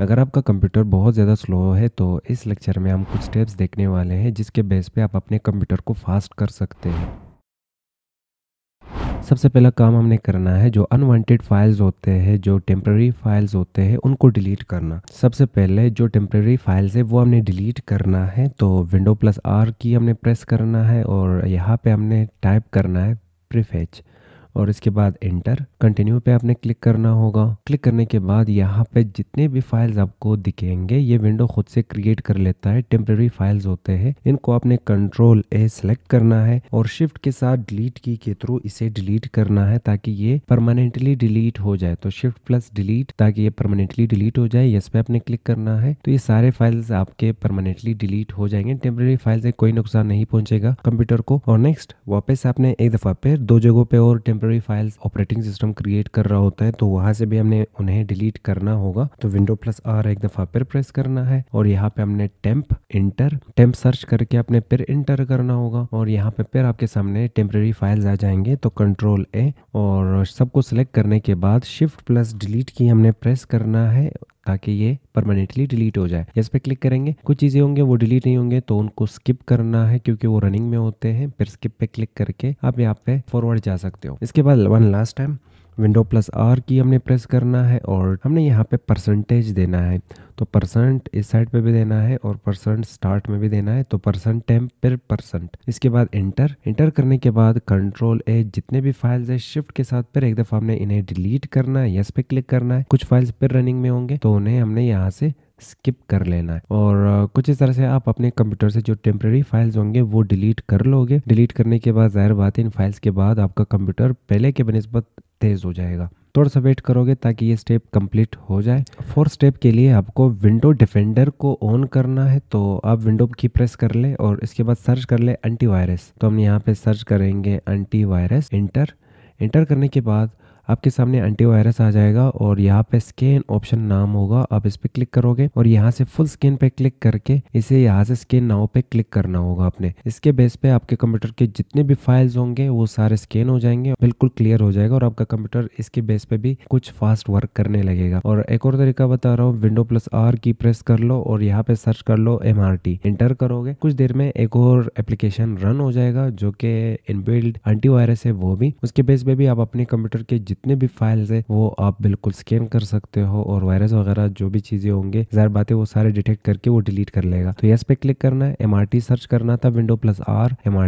अगर आपका कंप्यूटर बहुत ज़्यादा स्लो है तो इस लेक्चर में हम कुछ स्टेप्स देखने वाले हैं जिसके बेस पे आप अपने कंप्यूटर को फास्ट कर सकते हैं सबसे पहला काम हमने करना है जो अनवांटेड फाइल्स होते हैं जो टेम्प्रेरी फाइल्स होते हैं उनको डिलीट करना सबसे पहले जो टेम्प्रेरी फाइल्स है वो हमने डिलीट करना है तो विंडो प्लस आर की हमने प्रेस करना है और यहाँ पे हमने टाइप करना है प्रिफेच और इसके बाद एंटर कंटिन्यू पे आपने क्लिक करना होगा क्लिक करने के बाद यहाँ पे जितने भी फाइल्स आपको दिखेंगे ये विंडो खुद से क्रिएट कर लेता है टेम्प्रेरी फाइल्स होते हैं इनको आपने कंट्रोल ए सेलेक्ट करना है और शिफ्ट के साथ डिलीट की के थ्रू इसे डिलीट करना है ताकि ये परमानेंटली डिलीट हो जाए तो शिफ्ट प्लस डिलीट ताकि ये परमानेंटली डिलीट हो जाए यस पे आपने क्लिक करना है तो ये सारे फाइल्स आपके परमानेंटली डिलीट हो जाएंगे टेम्प्रेरी फाइल से कोई नुकसान नहीं पहुंचेगा कंप्यूटर को और नेक्स्ट वापस आपने एक दफा पे दो जगहों पे और temporary temporary files operating system create कर रहा होता है तो वहां से भी हमने उन्हें डिलीट करना होगा तो विंडो प्लस आर एक दफ़ा फिर प्रेस करना है और यहाँ पे हमने टेम्प इंटर टेम्प सर्च करके अपने फिर इंटर करना होगा और यहाँ पे फिर आपके सामने टेम्प्रेरी फाइल्स आ जाएंगे तो कंट्रोल ए और सबको सिलेक्ट करने के बाद शिफ्ट प्लस डिलीट की हमने प्रेस करना है ताकि ये परमानेंटली डिलीट हो जाए इस पर क्लिक करेंगे कुछ चीज़ें होंगे वो डिलीट नहीं होंगे तो उनको स्किप करना है क्योंकि वो रनिंग में होते हैं फिर स्किप पे क्लिक करके आप यहाँ पे फॉरवर्ड जा सकते हो इसके बाद one last time window plus R key हमने प्रेस करना है और हमने यहाँ पे परसेंटेज देना है तो परसेंट इस साइड पे भी देना है और परसेंट स्टार्ट में भी देना है तो परसेंट टेम पर परसेंट इसके बाद इंटर इंटर करने के बाद कंट्रोल ए जितने भी फाइल्स है शिफ्ट के साथ फिर एक दफा हमने इन्हें डिलीट करना है यस पे क्लिक करना है कुछ फाइल्स पर रनिंग में होंगे तो उन्हें हमने यहाँ से स्किप कर लेना है और कुछ इस तरह से आप अपने कंप्यूटर से जो टेम्प्रेरी फाइल्स होंगे वो डिलीट कर लोगे डिलीट करने के बाद जाहिर बात है इन फाइल्स के बाद आपका कंप्यूटर पहले के बनस्बत तेज़ हो जाएगा थोड़ा सा वेट करोगे ताकि ये स्टेप कंप्लीट हो जाए फोर्थ स्टेप के लिए आपको विंडो डिफेंडर को ऑन करना है तो आप विंडो की प्रेस कर ले और इसके बाद सर्च कर ले एंटीवायरस तो हम यहाँ पे सर्च करेंगे एंटी वायरस इंटर इंटर करने के बाद आपके सामने एंटीवायरस आ जाएगा और यहाँ पे स्कैन ऑप्शन नाम होगा आप इस पे क्लिक करोगे और यहाँ से फुल स्कैन पे क्लिक करके इसे यहाँ से स्कैन नाउ पे क्लिक करना होगा आपने इसके बेस पे आपके कंप्यूटर के जितने भी फाइल्स होंगे वो सारे स्कैन हो जाएंगे बिल्कुल क्लियर हो जाएगा और आपका कंप्यूटर इसके बेस पे भी कुछ फास्ट वर्क करने लगेगा और एक और तरीका बता रहा हूँ window plus R key press कर लो और यहाँ पे सर्च कर लो एम एंटर करोगे कुछ देर में एक और एप्लीकेशन रन हो जाएगा जो कि इनबिल्ड एंटीवायरस है वो भी उसके बेस पे भी आप अपने कंप्यूटर के जितने भी फाइल्स है वो आप बिल्कुल स्कैन कर सकते हो और वायरस वगैरह जो भी चीजें होंगे जहर बात है वो सारे डिटेक्ट करके वो डिलीट कर लेगा तो यस पे क्लिक करना है एम सर्च करना था विंडो प्लस आर एम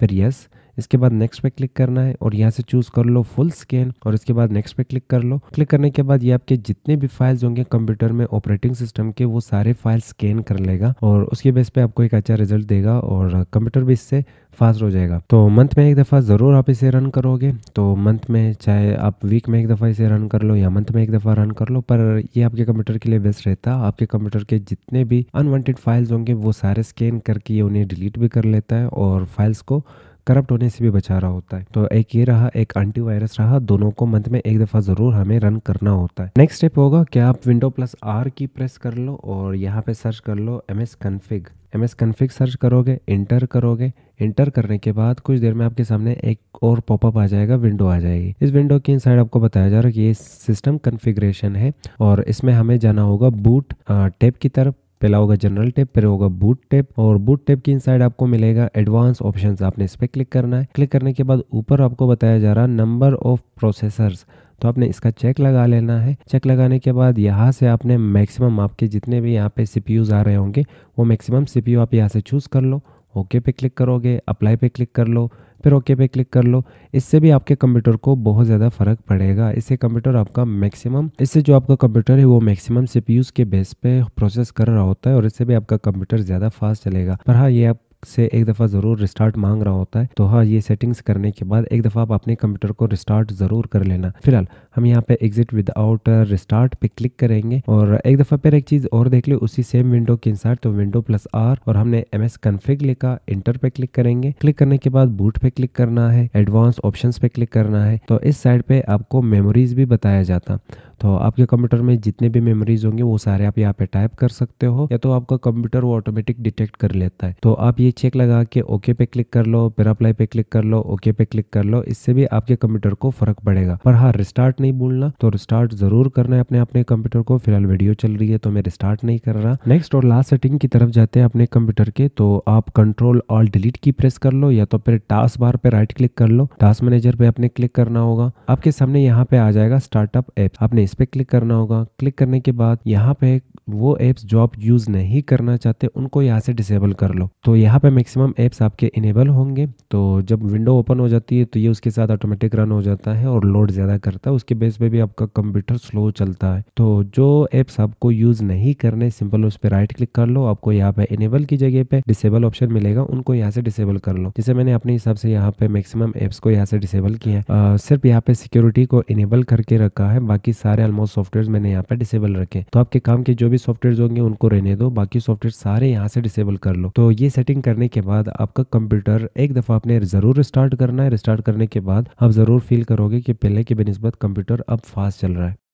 फिर यस इसके बाद नेक्स्ट पे क्लिक करना है और यहाँ से चूज कर लो फुल स्केल और इसके बाद नेक्स्ट पे क्लिक कर लो क्लिक करने के बाद ये आपके जितने भी फाइल्स होंगे कंप्यूटर में ऑपरेटिंग सिस्टम के वो सारे फाइल स्कैन कर लेगा और उसके बेस पे आपको एक अच्छा रिजल्ट देगा और कंप्यूटर भी इससे फास्ट हो जाएगा तो मंथ में एक दफ़ा ज़रूर आप इसे रन करोगे तो मंथ में चाहे आप वीक में एक दफ़ा इसे रन कर लो या मंथ में एक दफ़ा रन कर लो पर ये आपके कंप्यूटर के लिए बेस्ट रहता है आपके कंप्यूटर के जितने भी अनवांटेड फाइल्स होंगे वो सारे स्कैन करके ये उन्हें डिलीट भी कर लेता है और फाइल्स को करप्ट होने से भी बचा रहा होता है तो एक ये रहा एक एंटीवायरस रहा दोनों को मंथ में एक दफ़ा ज़रूर हमें रन करना होता है नेक्स्ट स्टेप होगा क्या आप window plus R key press कर लो और यहाँ पे सर्च कर लो M S config M S config search करोगे इंटर करोगे इंटर करने के बाद कुछ देर में आपके सामने एक और पॉपअप आ जाएगा विंडो आ जाएगी इस विंडो की इन साइड आपको बताया जा रहा है कि ये सिस्टम कन्फिग्रेशन है और इसमें हमें जाना होगा बूट टेप की तरफ पहला होगा जनरल टेप फिर होगा बूट टेप और बूट टेप की इनसाइड आपको मिलेगा एडवांस ऑप्शन आपने इस पर क्लिक करना है क्लिक करने के बाद ऊपर आपको बताया जा रहा है नंबर ऑफ प्रोसेसर तो आपने इसका चेक लगा लेना है चेक लगाने के बाद यहाँ से आपने मैक्सिमम आपके जितने भी यहाँ पे सीपीयूज आ रहे होंगे वो मैक्सिमम सीपीयू आप यहाँ से चूज़ कर लो ओके पे क्लिक करोगे अप्लाई पे क्लिक कर लो फिर ओके पे क्लिक कर लो इससे भी आपके कंप्यूटर को बहुत ज़्यादा फ़र्क पड़ेगा इससे कंप्यूटर आपका मैक्सिमम इससे जो आपका कंप्यूटर है वो मैक्सिमम सीपीयूज के बेस पे प्रोसेस कर रहा होता है और इससे भी आपका कंप्यूटर ज़्यादा फास्ट चलेगा पर हाँ ये आप से एक दफ़ा ज़रूर रिस्टार्ट मांग रहा होता है तो हाँ ये सेटिंग्स करने के बाद एक दफ़ा आप अपने कंप्यूटर को रिस्टार्ट ज़रूर कर लेना फिलहाल हम यहाँ पे एग्जिट विदाउट रिस्टार्ट पे क्लिक करेंगे और एक दफ़ा फिर एक चीज़ और देख ले उसी सेम विंडो के इंसार तो विंडो प्लस आर और हमने एम एस कन्फिग लिखा इंटर पे क्लिक करेंगे क्लिक करने के बाद बूट पे क्लिक करना है एडवांस ऑप्शन पे क्लिक करना है तो इस साइड पे आपको मेमोरीज भी बताया जाता तो आपके कंप्यूटर में जितने भी मेमोरीज होंगे वो सारे आप यहाँ पे टाइप कर सकते हो या तो आपका कंप्यूटर वो ऑटोमेटिक डिटेक्ट कर लेता है तो आप ये चेक लगा के ओके पे क्लिक कर लो फिर अप्लाई पे क्लिक कर लो ओके पे क्लिक कर लो इससे भी आपके कंप्यूटर को फर्क पड़ेगा पर हाँ रिस्टार्ट नहीं भूलना तो रिस्टार्ट जरूर करना है अपने अपने कंप्यूटर को फिलहाल वीडियो चल रही है तो मैं रिस्टार्ट नहीं कर रहा नेक्स्ट और लास्ट सेटिंग की तरफ जाते हैं अपने कंप्यूटर के तो आप control alt delete key press कर लो या तो फिर टास्क बार पे राइट क्लिक कर लो टास्क मैनेजर पे अपने क्लिक करना होगा आपके सामने यहाँ पे आ जाएगा स्टार्टअप ऐप आपने इस पर क्लिक करना होगा क्लिक करने के बाद यहाँ पे वो एप्स जो आप यूज़ नहीं करना चाहते उनको यहाँ से डिसेबल कर लो तो यहाँ पे मैक्सिमम एप्स आपके इनेबल होंगे तो जब विंडो ओपन हो जाती है तो ये उसके साथ ऑटोमेटिक रन हो जाता है और लोड ज़्यादा करता है उसके बेस पे भी आपका कंप्यूटर स्लो चलता है तो जो एप्स आपको यूज़ नहीं करने सिंपल उस पर राइट क्लिक कर लो आपको यहाँ पे इनेबल की जगह पे डिसेबल ऑप्शन मिलेगा उनको यहाँ से डिसेबल कर लो जैसे मैंने अपने हिसाब से यहाँ पे मैक्सिमम एप्स को यहाँ से डिसेबल किया है सिर्फ यहाँ पे सिक्योरिटी को इनेबल करके रखा है बाकी सारे सारे ऑलमोस्ट सॉफ्टवेयर मैंने यहाँ पे डिसेबल रखे तो आपके काम के जो भी सॉफ्टवेयर होंगे उनको रहने दो बाकी सॉफ्टवेयर सारे यहाँ से डिसेबल कर लो तो ये सेटिंग करने के बाद आपका कंप्यूटर एक दफा आपने जरूर स्टार्ट करना है स्टार्ट करने के बाद आप जरूर फील करोगे कि पहले के बेनिस्बत कंप्यूटर अब फास्ट चल रहा है